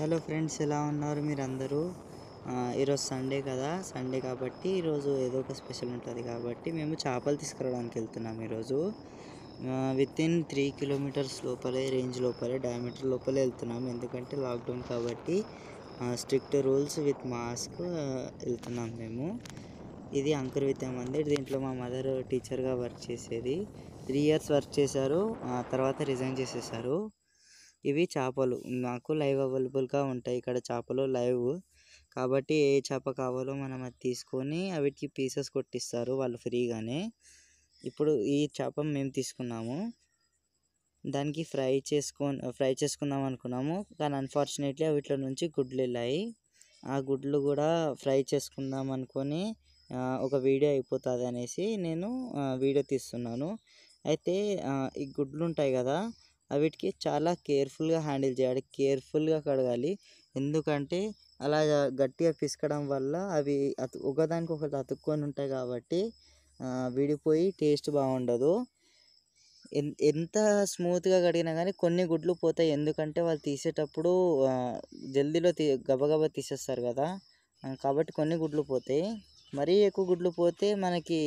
hello friends ఎలా ఉన్నారు మీరు అందరూ ఈరోజు సండే కదా సండే కాబట్టి ఈరోజు ఏదో ఒక స్పెషల్ ఉంటుంది కాబట్టి మేము చేపలు తీసుకురావడానికి వెళ్తున్నాం ఈరోజు విత్ ఇన్ త్రీ కిలోమీటర్స్ లోపలే రేంజ్ లోపలే డయామీటర్ లోపలే వెళ్తున్నాం ఎందుకంటే లాక్డౌన్ కాబట్టి స్ట్రిక్ట్ రూల్స్ విత్ మాస్క్ వెళ్తున్నాం మేము ఇది అంకుర్ విత్ మందిర్ దీంట్లో మా మదర్ టీచర్గా వర్క్ చేసేది త్రీ ఇయర్స్ వర్క్ చేశారు తర్వాత రిజైన్ చేసేసారు ఇవి చేపలు నాకు లైవ్ అవైలబుల్గా ఉంటాయి ఇక్కడ చేపలు లైవ్ కాబట్టి ఏ చేప కావాలో మనం అది తీసుకొని వాటికి పీసెస్ కొట్టిస్తారు వాళ్ళు ఫ్రీగానే ఇప్పుడు ఈ చేప మేము తీసుకున్నాము దానికి ఫ్రై చేసుకొని ఫ్రై చేసుకుందాం అనుకున్నాము కానీ అన్ఫార్చునేట్లీ వీటిలో నుంచి గుడ్లు వెళ్ళాయి ఆ గుడ్లు కూడా ఫ్రై చేసుకుందాం అనుకొని ఒక వీడియో అయిపోతుంది అనేసి నేను వీడియో తీస్తున్నాను అయితే ఈ గుడ్లు ఉంటాయి కదా వీటికి చాలా కేర్ఫుల్గా హ్యాండిల్ చేయాలి కేర్ఫుల్గా కడగాలి ఎందుకంటే అలా గట్టిగా పిసకడం వల్ల అవి అతు ఒకదానికి ఒకటి అతుక్కొని ఉంటాయి కాబట్టి విడిపోయి టేస్ట్ బాగుండదు ఎంత స్మూత్గా కడిగినా కానీ కొన్ని గుడ్లు పోతాయి ఎందుకంటే వాళ్ళు తీసేటప్పుడు జల్దీలో తీ గబగబా తీసేస్తారు కదా కాబట్టి కొన్ని గుడ్లు పోతాయి మరీ ఎక్కువ గుడ్లు పోతే మనకి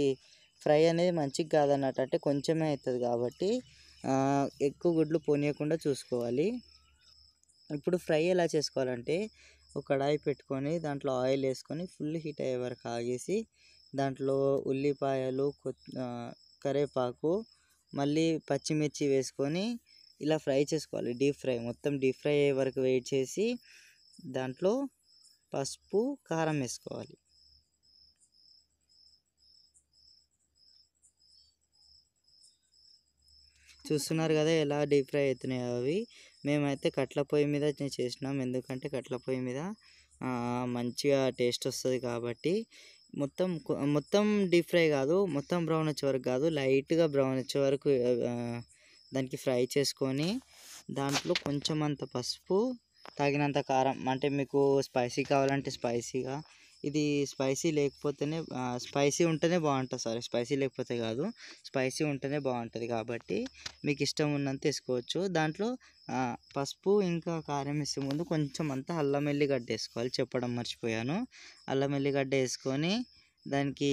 ఫ్రై అనేది మంచిగా కాదన్నట్టు అంటే కొంచెమే అవుతుంది కాబట్టి ఎక్కువ గుడ్లు పోనీయకుండా చూసుకోవాలి ఇప్పుడు ఫ్రై ఎలా చేసుకోవాలంటే ఒక కడాయి పెట్టుకొని దాంట్లో ఆయిల్ వేసుకొని ఫుల్ హీట్ అయ్యే వరకు ఆగేసి దాంట్లో ఉల్లిపాయలు కరేపాకు మళ్ళీ పచ్చిమిర్చి వేసుకొని ఇలా ఫ్రై చేసుకోవాలి డీప్ ఫ్రై మొత్తం డీప్ ఫ్రై అయ్యే వరకు వెయిట్ చేసి దాంట్లో పసుపు కారం వేసుకోవాలి చూస్తున్నారు కదా ఎలా డీప్ ఫ్రై అవుతున్నాయో అవి మేమైతే కట్ల పొయ్యి మీద చేసినాం ఎందుకంటే కట్ల పొయ్యి మీద మంచిగా టేస్ట్ వస్తుంది కాబట్టి మొత్తం మొత్తం డీప్ ఫ్రై కాదు మొత్తం బ్రౌన్ వచ్చే వరకు కాదు లైట్గా బ్రౌన్ వచ్చే వరకు దానికి ఫ్రై చేసుకొని దాంట్లో కొంచెం అంత పసుపు తగినంత కారం అంటే మీకు స్పైసీ కావాలంటే స్పైసీగా ఇది స్పైసీ లేకపోతేనే స్పైసీ ఉంటేనే బాగుంటుంది సారీ స్పైసీ లేకపోతే కాదు స్పైసీ ఉంటేనే బాగుంటుంది కాబట్టి మీకు ఇష్టం ఉన్నంత వేసుకోవచ్చు దాంట్లో పసుపు ఇంకా కారం వేసే ముందు కొంచెం అంతా అల్లం ఎల్లిగడ్డ వేసుకోవాలి చెప్పడం మర్చిపోయాను అల్లం ఎల్లిగడ్డ వేసుకొని దానికి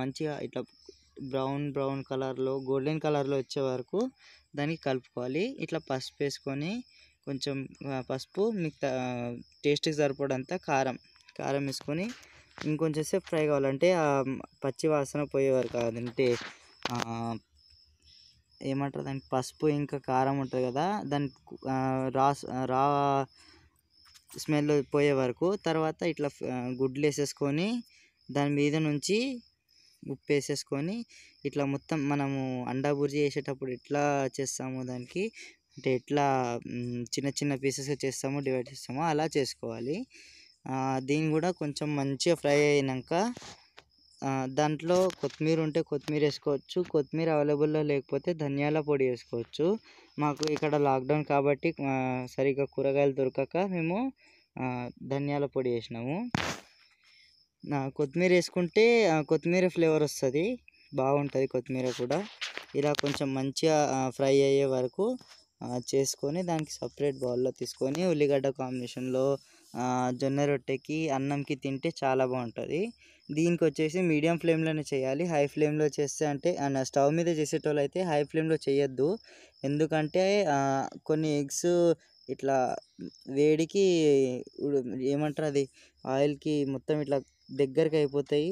మంచిగా ఇట్లా బ్రౌన్ బ్రౌన్ కలర్లో గోల్డెన్ కలర్లో వచ్చే వరకు దానికి కలుపుకోవాలి ఇట్లా పసుపు వేసుకొని కొంచెం పసుపు మీకు టేస్ట్కి సరిపడంత కారం కారం వేసుకొని ఇంకొంచెం సేపు ఫ్రై కావాలంటే ఆ పచ్చి వాసన పోయేవారు కాదంటే ఏమంటారు దానికి పసుపు ఇంకా కారం ఉంటుంది కదా దాని రా రా స్మెల్ పోయే వరకు తర్వాత ఇట్లా గుడ్లు వేసేసుకొని దాని మీద నుంచి ఉప్పు వేసేసుకొని ఇట్లా మొత్తం మనము అండా బుర్జీ చేసేటప్పుడు ఎట్లా చేస్తాము దానికి అంటే ఎట్లా చిన్న చిన్న పీసెస్గా చేస్తాము డివైడ్ చేస్తామో అలా చేసుకోవాలి దీన్ని కూడా కొంచెం మంచిగా ఫ్రై అయినాక దాంట్లో కొత్తిమీర ఉంటే కొత్తిమీర వేసుకోవచ్చు కొత్తిమీర అవైలబుల్లో లేకపోతే ధనియాల పొడి వేసుకోవచ్చు మాకు ఇక్కడ లాక్డౌన్ కాబట్టి సరిగ్గా కూరగాయలు దొరకక మేము ధనియాల పొడి వేసినాము కొత్తిమీర వేసుకుంటే కొత్తిమీర ఫ్లేవర్ వస్తుంది బాగుంటుంది కొత్తిమీర కూడా ఇలా కొంచెం మంచిగా ఫ్రై అయ్యే వరకు చేసుకొని దానికి సపరేట్ బౌల్లో తీసుకొని ఉల్లిగడ్డ కాంబినేషన్లో జొన్న రొట్టెకి అన్నంకి తింటే చాలా బాగుంటుంది దీనికి వచ్చేసి మీడియం ఫ్లేమ్లోనే చేయాలి హై ఫ్లేమ్లో చేస్తే అంటే స్టవ్ మీద చేసేటోళ్ళు అయితే హై ఫ్లేమ్లో చేయొద్దు ఎందుకంటే కొన్ని ఎగ్స్ ఇట్లా వేడికి ఏమంటారు అది ఆయిల్కి మొత్తం ఇట్లా దగ్గరికి అయిపోతాయి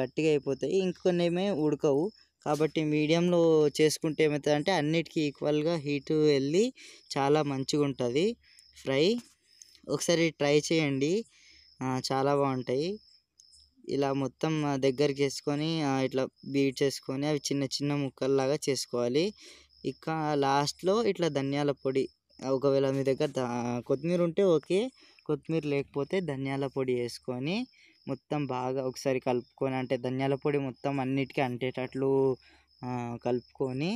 గట్టిగా అయిపోతాయి ఇంకొన్ని ఏమే ఉడకవు కాబట్టి మీడియంలో చేసుకుంటే ఏమవుతుందంటే అన్నిటికీ ఈక్వల్గా హీట్ వెళ్ళి చాలా మంచిగా ఉంటుంది ఫ్రై ఒకసారి ట్రై చేయండి చాలా బాగుంటాయి ఇలా మొత్తం దగ్గరికి చేసుకొని ఇట్లా బీట్ చేసుకొని అవి చిన్న చిన్న ముక్కల్లాగా చేసుకోవాలి ఇంకా లాస్ట్లో ఇట్లా ధనియాల పొడి ఒకవేళ మీ దగ్గర కొత్తిమీర ఉంటే ఓకే కొత్తిమీర లేకపోతే ధనియాల పొడి వేసుకొని మొత్తం బాగా ఒకసారి కలుపుకొని అంటే ధనియాల పొడి మొత్తం అన్నిటికీ అంటేటట్లు కలుపుకొని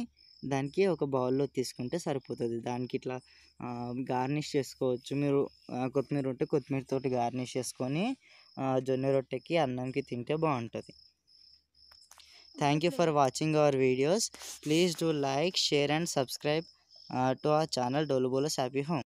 దానికి ఒక బౌల్లో తీసుకుంటే సరిపోతుంది దానికి ఇట్లా గార్నిష్ చేసుకోవచ్చు మీరు కొత్తిమీర ఉంటే కొత్తిమీరతో గార్నిష్ చేసుకొని జొన్న రొట్టెకి అన్నంకి తింటే బాగుంటుంది thank you for watching our videos please do like share and subscribe to our channel డోలుబోలస్ హ్యాపీ హోమ్